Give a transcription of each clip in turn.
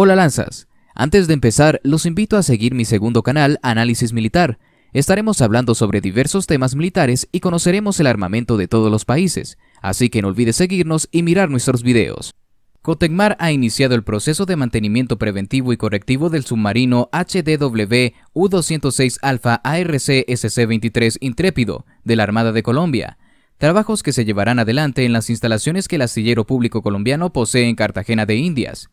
Hola Lanzas, antes de empezar los invito a seguir mi segundo canal Análisis Militar. Estaremos hablando sobre diversos temas militares y conoceremos el armamento de todos los países, así que no olvides seguirnos y mirar nuestros videos. Cotecmar ha iniciado el proceso de mantenimiento preventivo y correctivo del submarino HDW U-206 Alpha ARC SC-23 Intrépido de la Armada de Colombia, trabajos que se llevarán adelante en las instalaciones que el astillero público colombiano posee en Cartagena de Indias.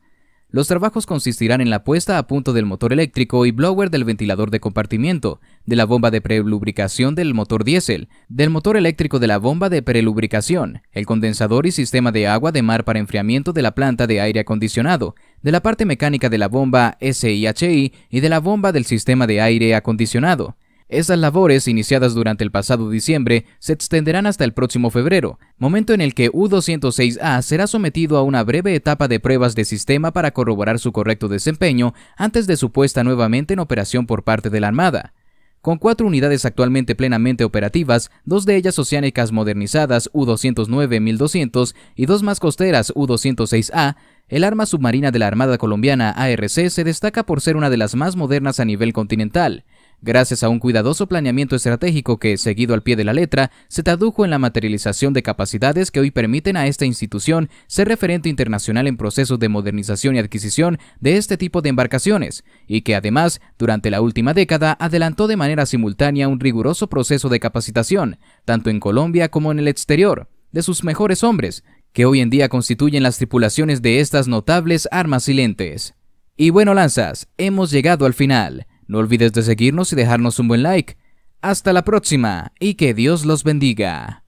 Los trabajos consistirán en la puesta a punto del motor eléctrico y blower del ventilador de compartimiento, de la bomba de prelubricación del motor diésel, del motor eléctrico de la bomba de prelubricación, el condensador y sistema de agua de mar para enfriamiento de la planta de aire acondicionado, de la parte mecánica de la bomba SIHI y de la bomba del sistema de aire acondicionado. Esas labores, iniciadas durante el pasado diciembre, se extenderán hasta el próximo febrero, momento en el que U-206A será sometido a una breve etapa de pruebas de sistema para corroborar su correcto desempeño antes de su puesta nuevamente en operación por parte de la Armada. Con cuatro unidades actualmente plenamente operativas, dos de ellas oceánicas modernizadas U-209-1200 y dos más costeras U-206A, el arma submarina de la Armada Colombiana ARC se destaca por ser una de las más modernas a nivel continental, gracias a un cuidadoso planeamiento estratégico que, seguido al pie de la letra, se tradujo en la materialización de capacidades que hoy permiten a esta institución ser referente internacional en procesos de modernización y adquisición de este tipo de embarcaciones, y que además, durante la última década, adelantó de manera simultánea un riguroso proceso de capacitación, tanto en Colombia como en el exterior, de sus mejores hombres, que hoy en día constituyen las tripulaciones de estas notables armas silentes. Y bueno, lanzas, hemos llegado al final. No olvides de seguirnos y dejarnos un buen like. Hasta la próxima y que Dios los bendiga.